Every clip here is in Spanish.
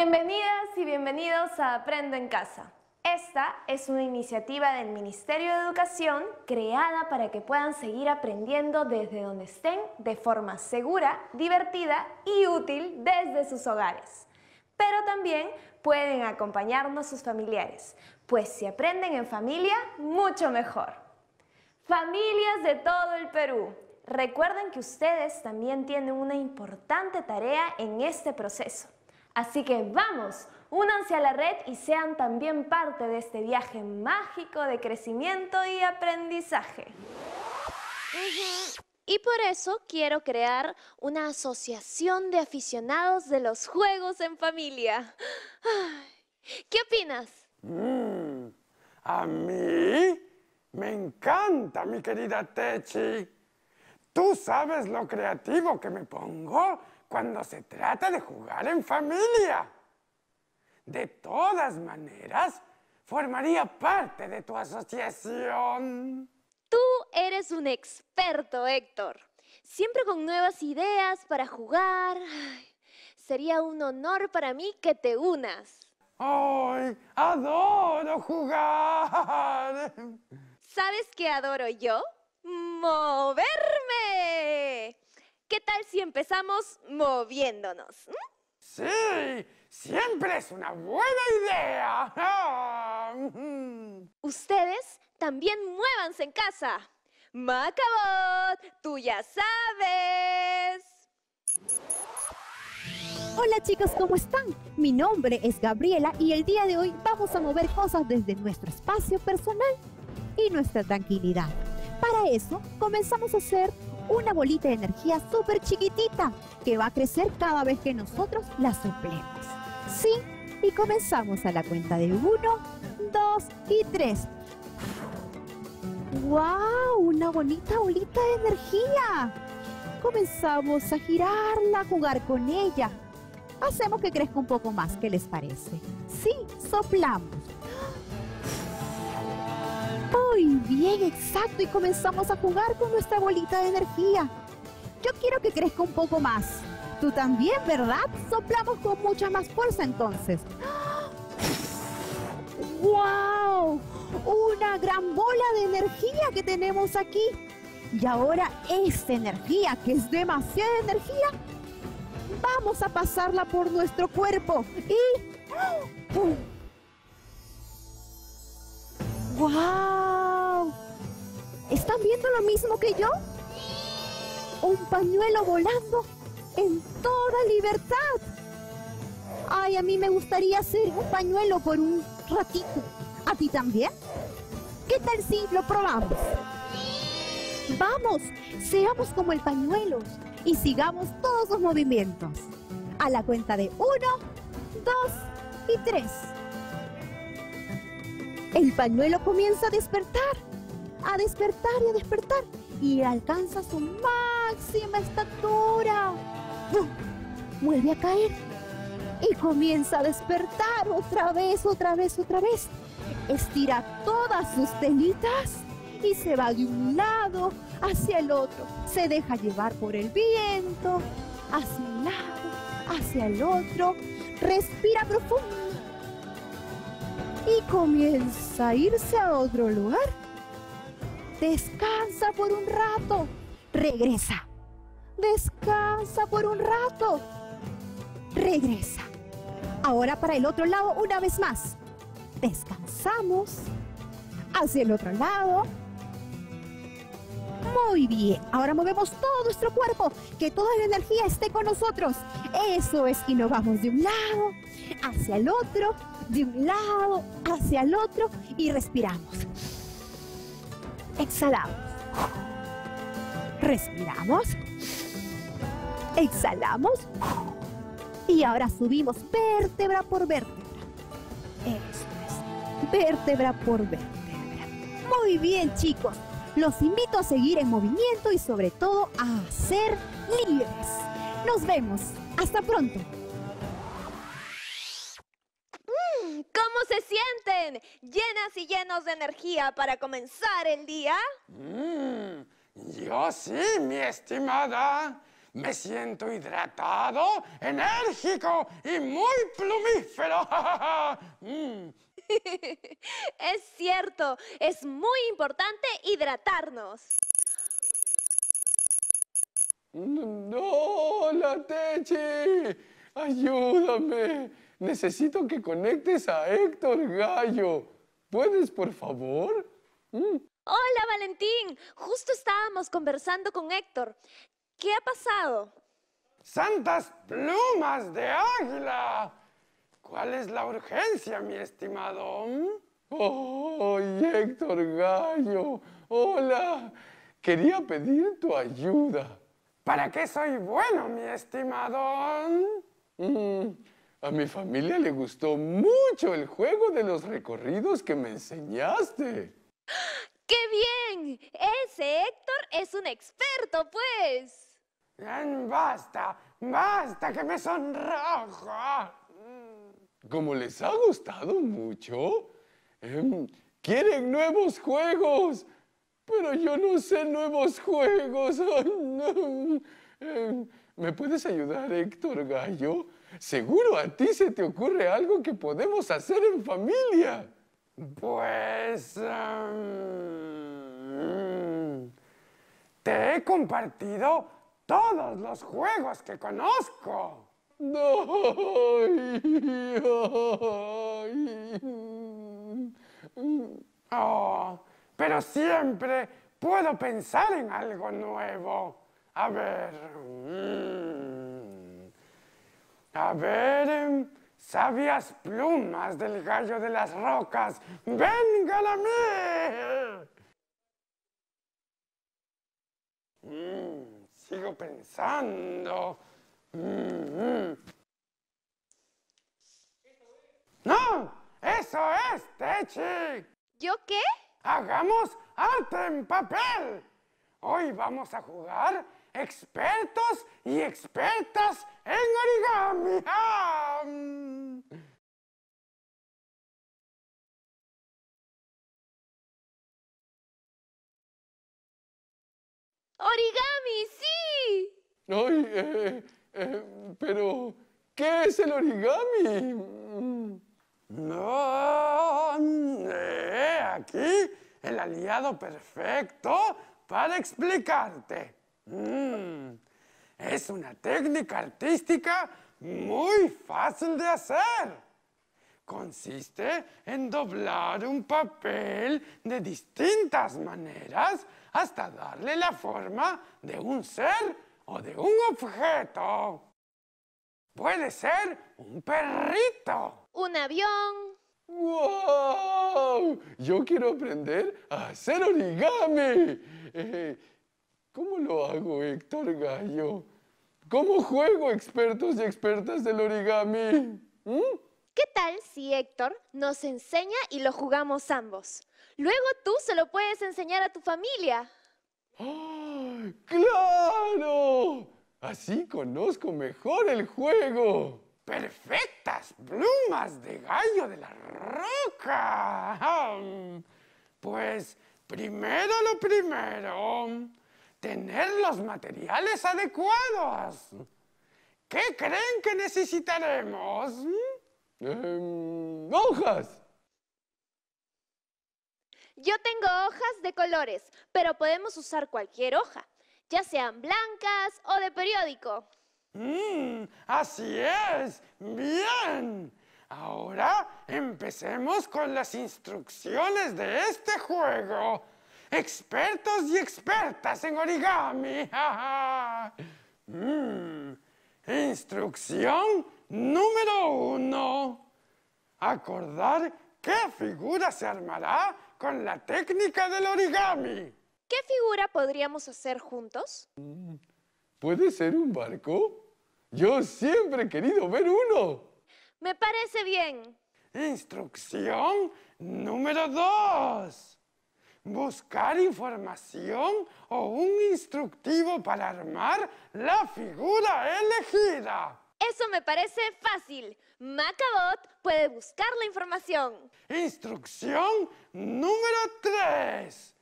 Bienvenidas y bienvenidos a Aprendo en Casa. Esta es una iniciativa del Ministerio de Educación creada para que puedan seguir aprendiendo desde donde estén de forma segura, divertida y útil desde sus hogares. Pero también pueden acompañarnos sus familiares, pues si aprenden en familia, mucho mejor. Familias de todo el Perú, recuerden que ustedes también tienen una importante tarea en este proceso Así que vamos, únanse a la red y sean también parte de este viaje mágico de crecimiento y aprendizaje. Y por eso quiero crear una asociación de aficionados de los juegos en familia. ¿Qué opinas? Mm, a mí me encanta, mi querida Techi. ¿Tú sabes lo creativo que me pongo cuando se trata de jugar en familia. De todas maneras, formaría parte de tu asociación. Tú eres un experto, Héctor. Siempre con nuevas ideas para jugar. sería un honor para mí que te unas. ¡Ay! ¡Adoro jugar! ¿Sabes qué adoro yo? ¡Moverme! ¿Qué tal si empezamos moviéndonos? ¿Mm? Sí, siempre es una buena idea. Ustedes también muévanse en casa. Macabot, tú ya sabes. Hola chicos, ¿cómo están? Mi nombre es Gabriela y el día de hoy vamos a mover cosas desde nuestro espacio personal y nuestra tranquilidad. Para eso, comenzamos a hacer una bolita de energía súper chiquitita que va a crecer cada vez que nosotros la soplemos. ¿Sí? Y comenzamos a la cuenta de 1, 2 y 3. ¡Wow! Una bonita bolita de energía. Comenzamos a girarla, a jugar con ella. Hacemos que crezca un poco más, ¿qué les parece? Sí, soplamos. Muy bien, exacto. Y comenzamos a jugar con nuestra bolita de energía. Yo quiero que crezca un poco más. Tú también, ¿verdad? Soplamos con mucha más fuerza entonces. ¡Wow! Una gran bola de energía que tenemos aquí. Y ahora esta energía, que es demasiada energía, vamos a pasarla por nuestro cuerpo y... ¡Pum! ¡ah! ¡Wow! ¿Están viendo lo mismo que yo? Un pañuelo volando en toda libertad. Ay, a mí me gustaría hacer un pañuelo por un ratito. ¿A ti también? ¿Qué tal si lo probamos? Vamos, seamos como el pañuelo y sigamos todos los movimientos. A la cuenta de uno, dos y tres el pañuelo comienza a despertar, a despertar y a despertar, y alcanza su máxima estatura. Vuelve a caer y comienza a despertar otra vez, otra vez, otra vez. Estira todas sus telitas y se va de un lado hacia el otro. Se deja llevar por el viento, hacia un lado, hacia el otro. Respira profundo y comienza a irse a otro lugar. Descansa por un rato, regresa. Descansa por un rato, regresa. Ahora para el otro lado una vez más. Descansamos hacia el otro lado. Muy bien, ahora movemos todo nuestro cuerpo, que toda la energía esté con nosotros. Eso es, y nos vamos de un lado hacia el otro, de un lado hacia el otro y respiramos. Exhalamos. Respiramos. Exhalamos. Y ahora subimos vértebra por vértebra. Eso es. Vértebra por vértebra. Muy bien, chicos. Los invito a seguir en movimiento y sobre todo a ser libres. Nos vemos. Hasta pronto. Mm, ¿Cómo se sienten? ¿Llenas y llenos de energía para comenzar el día? Mm, yo sí, mi estimada. Me siento hidratado, enérgico y muy plumífero. Mm, es cierto, es muy importante hidratarnos. ¡No, la Teche! ¡Ayúdame! Necesito que conectes a Héctor Gallo. ¿Puedes, por favor? Mm. Hola, Valentín. Justo estábamos conversando con Héctor. ¿Qué ha pasado? ¡Santas plumas de águila! ¿Cuál es la urgencia, mi estimado? ¡Oh, Héctor Gallo! ¡Hola! Quería pedir tu ayuda. ¿Para qué soy bueno, mi estimadón? Mm, a mi familia le gustó mucho el juego de los recorridos que me enseñaste. ¡Qué bien! Ese Héctor es un experto, pues. ¡Basta! ¡Basta que me sonrojo! como les ha gustado mucho, em, quieren nuevos juegos, pero yo no sé nuevos juegos. Em, ¿Me puedes ayudar, Héctor Gallo? Seguro a ti se te ocurre algo que podemos hacer en familia. Pues... Em, te he compartido todos los juegos que conozco. Oh, pero siempre puedo pensar en algo nuevo. A ver. Mm. A ver. Em, sabias plumas del gallo de las rocas, venga a mí. Mm, sigo pensando. Mm, mm. ¡No! ¡Eso es, Techi! ¿Yo qué? ¡Hagamos arte en papel! Hoy vamos a jugar expertos y expertas en origami. ¡Origami, sí! Eh, pero, ¿qué es el origami? No, eh, aquí el aliado perfecto para explicarte. Mm, es una técnica artística muy fácil de hacer. Consiste en doblar un papel de distintas maneras hasta darle la forma de un ser o de un objeto. Puede ser un perrito. Un avión. ¡Wow! Yo quiero aprender a hacer origami. Eh, ¿Cómo lo hago, Héctor Gallo? ¿Cómo juego, expertos y expertas del origami? ¿Mm? ¿Qué tal si Héctor nos enseña y lo jugamos ambos? Luego tú se lo puedes enseñar a tu familia. ¡Ah! ¡Claro! Así conozco mejor el juego. ¡Perfectas plumas de gallo de la roca! Pues primero lo primero, tener los materiales adecuados. ¿Qué creen que necesitaremos? Eh, hojas. Yo tengo hojas de colores, pero podemos usar cualquier hoja, ya sean blancas o de periódico. Mmm, así es. Bien. Ahora empecemos con las instrucciones de este juego. Expertos y expertas en origami. Mm, instrucción número uno. Acordar qué figura se armará con la técnica del origami. ¿Qué figura podríamos hacer juntos? Mm, ¿Puede ser un barco? Yo siempre he querido ver uno. Me parece bien. Instrucción número dos. Buscar información o un instructivo para armar la figura elegida. Eso me parece fácil. Macabot puede buscar la información. Instrucción número 3.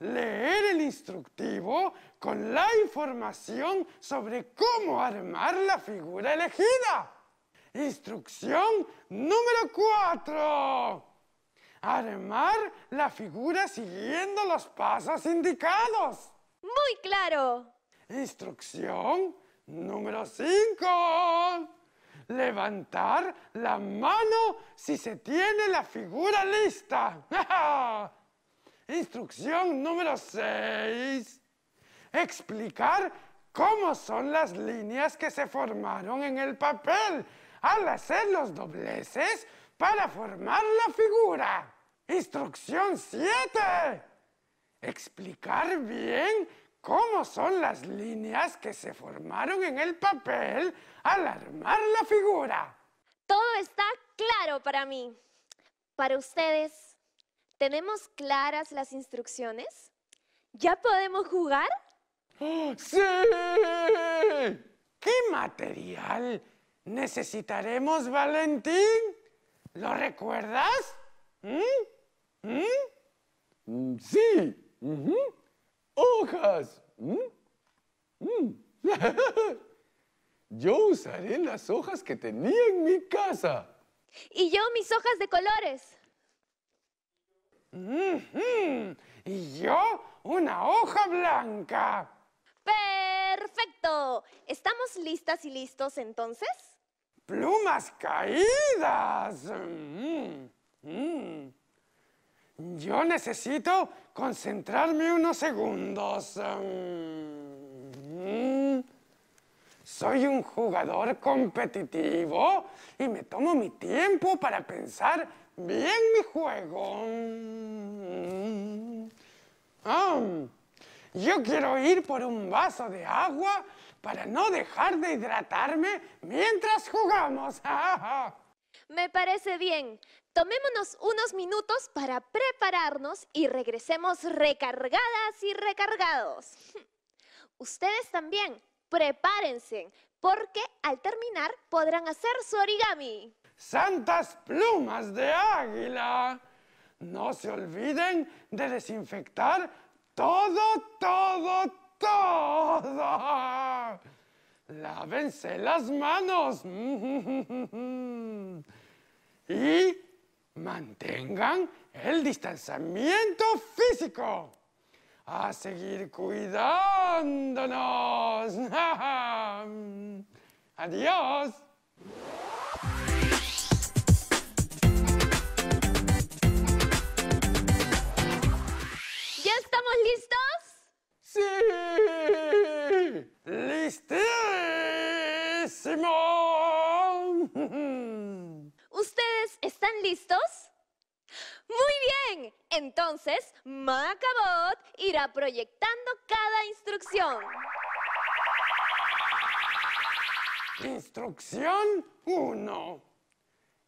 Leer el instructivo con la información sobre cómo armar la figura elegida. Instrucción número 4. Armar la figura siguiendo los pasos indicados. Muy claro. Instrucción Número 5. Levantar la mano si se tiene la figura lista. Instrucción número 6. Explicar cómo son las líneas que se formaron en el papel al hacer los dobleces para formar la figura. Instrucción 7. Explicar bien cómo son las líneas que se formaron en el papel al armar la figura. Todo está claro para mí. Para ustedes, ¿tenemos claras las instrucciones? ¿Ya podemos jugar? ¡Oh, ¡Sí! ¿Qué material necesitaremos, Valentín? ¿Lo recuerdas? ¿Mm? ¿Mm? Mm, sí hojas. Mm, mm. Yo usaré las hojas que tenía en mi casa. Y yo mis hojas de colores. Mm-hmm. Y yo una hoja blanca. Perfecto. ¿Estamos listas y listos entonces? Plumas caídas. Mm, yo necesito concentrarme unos segundos. Mm. Soy un jugador competitivo y me tomo mi tiempo para pensar bien mi juego. Mm. yo quiero ir por un vaso de agua para no dejar de hidratarme mientras jugamos. Me parece bien. Tomémonos unos minutos para prepararnos y regresemos recargadas y recargados. Ustedes también, prepárense, porque al terminar podrán hacer su origami. ¡Santas plumas de águila! No se olviden de desinfectar todo, todo, todo. Lávense las manos. y mantengan el distanciamiento físico. A seguir cuidándonos. Adiós. ¿Ya estamos listos? Sí. Listísimo. ¿Están listos? Muy bien, entonces Macabot irá proyectando cada instrucción. Instrucción 1.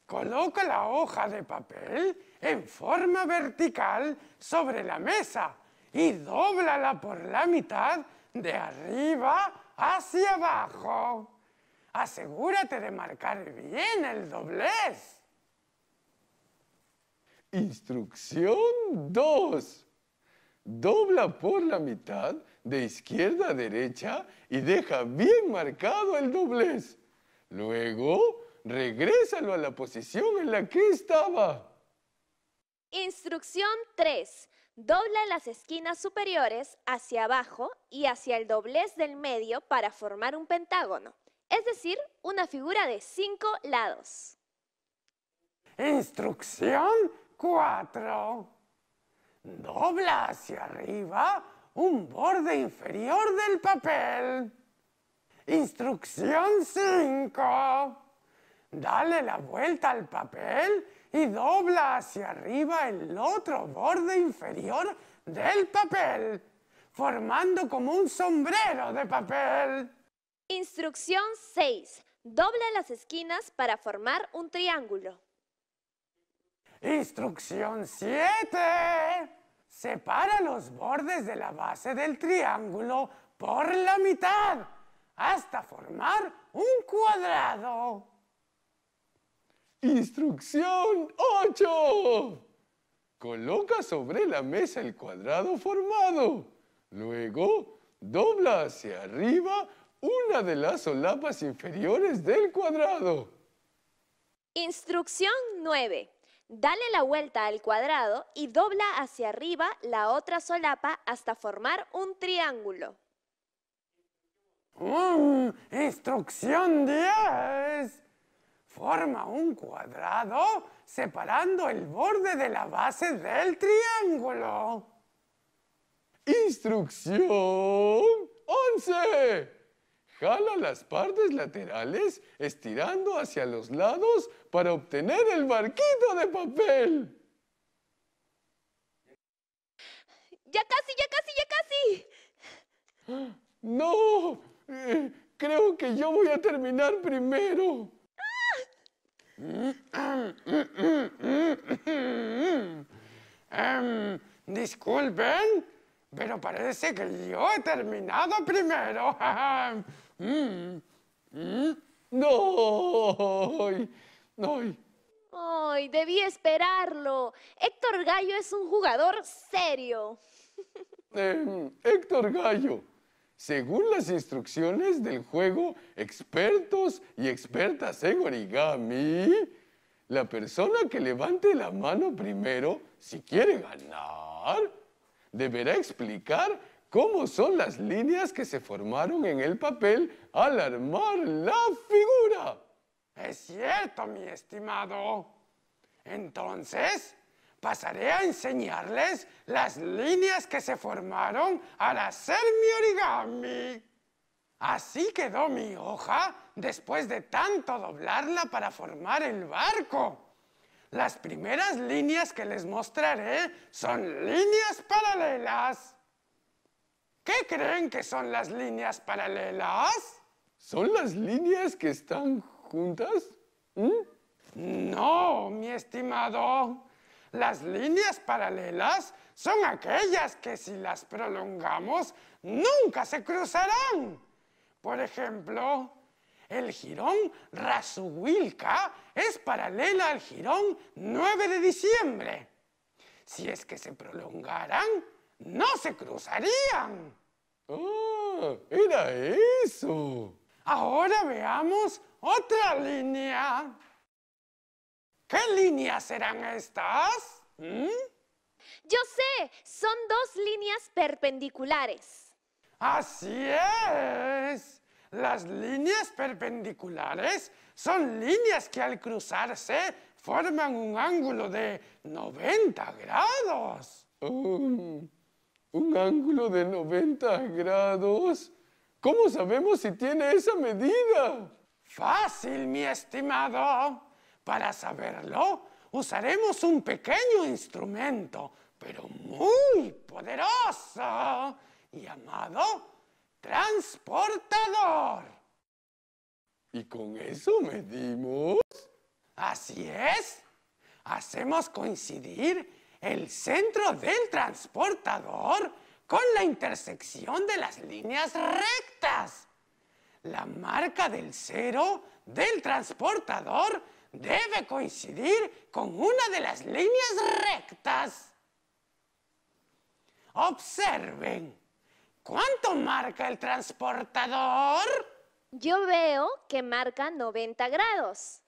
Coloca la hoja de papel en forma vertical sobre la mesa y dóblala por la mitad de arriba hacia abajo. Asegúrate de marcar bien el doblez. Instrucción 2. Dobla por la mitad de izquierda a derecha y deja bien marcado el doblez. Luego, regrésalo a la posición en la que estaba. Instrucción 3. Dobla las esquinas superiores hacia abajo y hacia el doblez del medio para formar un pentágono, es decir, una figura de cinco lados. Instrucción 4. Dobla hacia arriba un borde inferior del papel. Instrucción 5. Dale la vuelta al papel y dobla hacia arriba el otro borde inferior del papel, formando como un sombrero de papel. Instrucción 6. Dobla las esquinas para formar un triángulo. Instrucción 7. Separa los bordes de la base del triángulo por la mitad hasta formar un cuadrado. Instrucción 8. Coloca sobre la mesa el cuadrado formado. Luego, dobla hacia arriba una de las solapas inferiores del cuadrado. Instrucción 9. Dale la vuelta al cuadrado y dobla hacia arriba la otra solapa hasta formar un triángulo. Mm, instrucción 10. Forma un cuadrado separando el borde de la base del triángulo. Instrucción 11. Jala las partes laterales estirando hacia los lados para obtener el barquito de papel. Ya casi, ya casi, ya casi. No, eh, creo que yo voy a terminar primero. Ah. Em, disculpen, pero parece que yo he terminado primero. Mm, mm, mm, no. Ay, ay. debí esperarlo. Héctor Gallo es un jugador serio. Eh, Héctor Gallo, según las instrucciones del juego Expertos y Expertas en Origami, la persona que levante la mano primero, si quiere ganar, deberá explicar cómo son las líneas que se formaron en el papel al armar la figura. Es cierto, mi estimado. Entonces, pasaré a enseñarles las líneas que se formaron al hacer mi origami. Así quedó mi hoja después de tanto doblarla para formar el barco. Las primeras líneas que les mostraré son líneas paralelas. ¿Qué creen que son las líneas paralelas? ¿Son las líneas que están juntas? ¿Mm? No, mi estimado. Las líneas paralelas son aquellas que si las prolongamos nunca se cruzarán. Por ejemplo, el jirón Razuilca es paralela al jirón 9 de diciembre. Si es que se prolongaran, no se cruzarían. ¡Oh! ¡Era eso! Ahora veamos otra línea. ¿Qué líneas serán estas? ¿Mm? Yo sé, son dos líneas perpendiculares. Así es. Las líneas perpendiculares son líneas que al cruzarse forman un ángulo de 90 grados. Um, un ángulo de 90 grados. ¿Cómo sabemos si tiene esa medida? Fácil, mi estimado. Para saberlo, usaremos un pequeño instrumento, pero muy poderoso, llamado transportador. ¿Y con eso medimos? Así es. Hacemos coincidir el centro del transportador con la intersección de las líneas rectas. La marca del cero del transportador debe coincidir con una de las líneas rectas. Observen, ¿cuánto marca el transportador? Yo veo que marca 90 grados.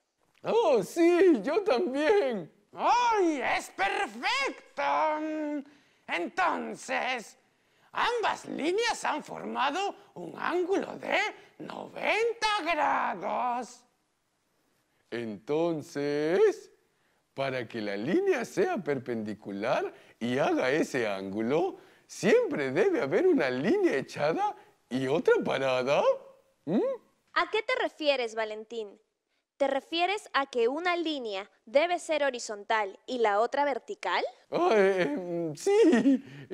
Oh, sí, yo también. ¡Ay, es perfecto! Entonces, ambas líneas han formado un ángulo de 90 grados. Entonces, para que la línea sea perpendicular y haga ese ángulo, siempre debe haber una línea echada y otra parada. ¿Mm? ¿A qué te refieres, Valentín? ¿Te refieres a que una línea debe ser horizontal y la otra vertical? Oh, eh, eh, mm, sí,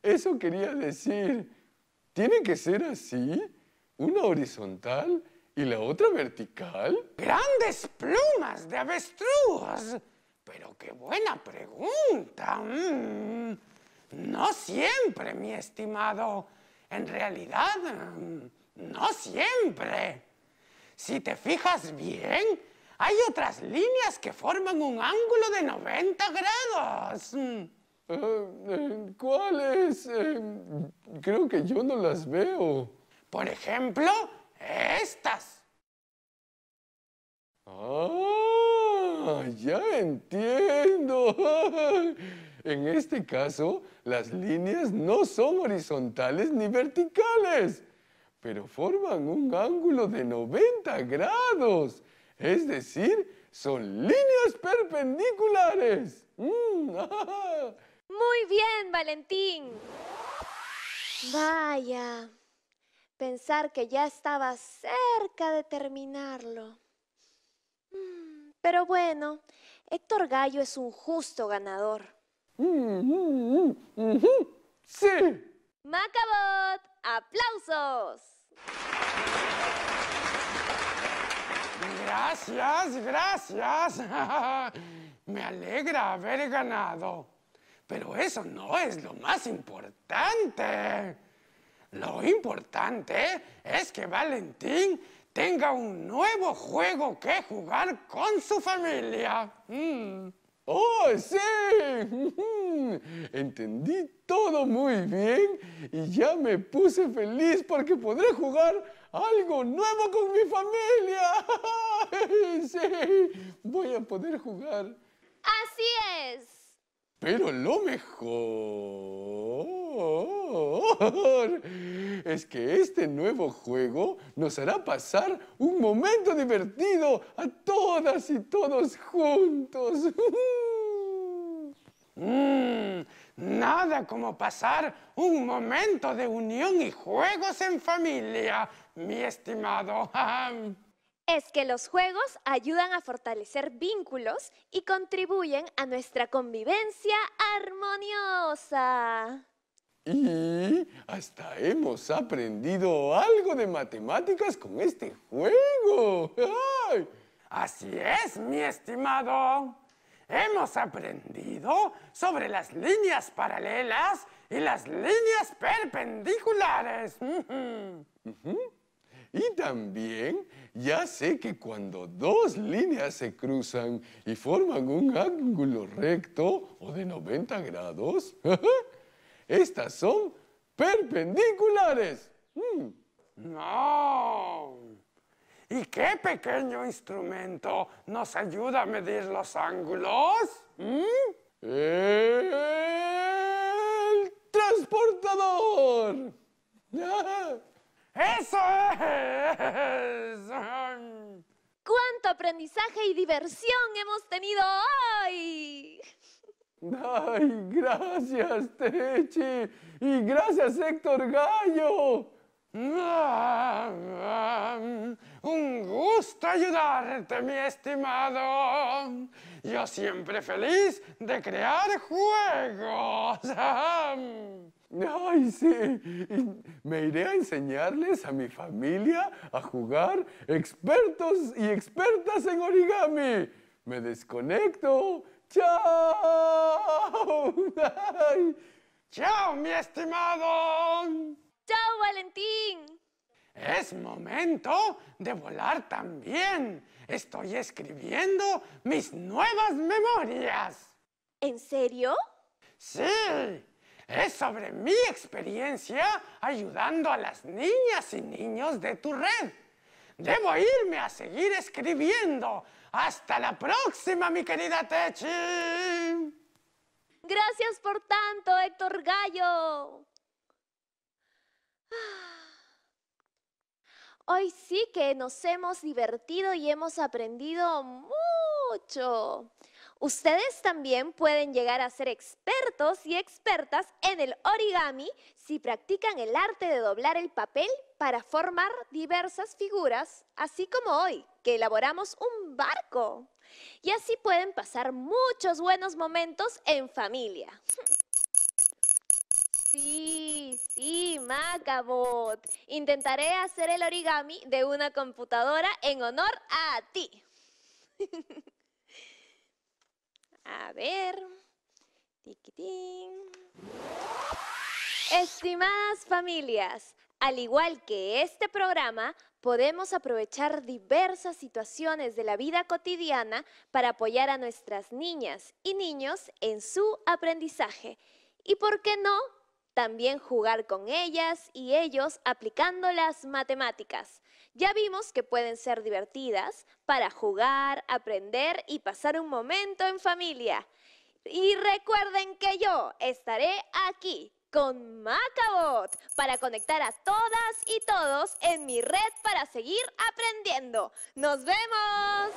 eso quería decir. ¿Tiene que ser así? ¿Una horizontal y la otra vertical? Grandes plumas de avestruz. Pero qué buena pregunta. Mm. No siempre, mi estimado. En realidad, mm, no siempre. Si te fijas bien, hay otras líneas que forman un ángulo de 90 grados. Ah, ¿Cuáles? Eh, creo que yo no las veo. Por ejemplo, estas. Ah, ya entiendo. En este caso, las líneas no son horizontales ni verticales pero forman un ángulo de 90 grados. Es decir, son líneas perpendiculares. Mm, Muy bien, Valentín. Vaya, pensar que ya estaba cerca de terminarlo. Mm, pero bueno, Héctor Gallo es un justo ganador. Mm, sí. Macabot, aplausos. Gracias, gracias. Me alegra haber ganado. Pero eso no es lo más importante. Lo importante es que Valentín tenga un nuevo juego que jugar con su familia. Mm. ¡Oh, sí! Mm, entendí todo muy bien y ya me puse feliz porque podré jugar algo nuevo con mi familia. sí, voy a poder jugar. Así es. Pero lo mejor es que este nuevo juego nos hará pasar un momento divertido a todas y todos juntos. ¡Mmm! nada como pasar un momento de unión y juegos en familia, mi estimado. es que los juegos ayudan a fortalecer vínculos y contribuyen a nuestra convivencia armoniosa. Y hasta hemos aprendido algo de matemáticas con este juego. Así es, mi estimado hemos aprendido sobre las líneas paralelas y las líneas perpendiculares. Y también ya sé que cuando dos líneas se cruzan y forman un ángulo recto o de 90 grados, estas son perpendiculares. Mm. No. ¿Y qué pequeño instrumento nos ayuda a medir los ángulos? ¿Mm? El transportador. Eso es. ¿Cuánto aprendizaje y diversión hemos tenido hoy? Ay, gracias, Techi. Y gracias, Héctor Gallo. Un gusto ayudarte, mi estimado. Yo siempre feliz de crear juegos. Ay, sí. Me iré a enseñarles a mi familia a jugar expertos y expertas en origami. Me desconecto. ¡Chao! ¡Chao, mi estimado! ¡Chao, Valentín! Es momento de volar también. Estoy escribiendo mis nuevas memorias. ¿En serio? Sí. Es sobre mi experiencia ayudando a las niñas y niños de tu red. Debo irme a seguir escribiendo. Hasta la próxima, mi querida Techi. Gracias por tanto, Héctor Gallo. Hoy sí que nos hemos divertido y hemos aprendido mucho. Ustedes también pueden llegar a ser expertos y expertas en el origami si practican el arte de doblar el papel para formar diversas figuras, así como hoy, que elaboramos un barco. Y así pueden pasar muchos buenos momentos en familia. Sí, sí, Macabot. Intentaré hacer el origami de una computadora en honor a ti. a ver. Tiquitín. Estimadas familias, al igual que este programa, podemos aprovechar diversas situaciones de la vida cotidiana para apoyar a nuestras niñas y niños en su aprendizaje. ¿Y por qué no también jugar con ellas y ellos aplicando las matemáticas. Ya vimos que pueden ser divertidas para jugar, aprender y pasar un momento en familia. Y recuerden que yo estaré aquí con Macabot para conectar a todas y todos en mi red para seguir aprendiendo. ¡Nos vemos!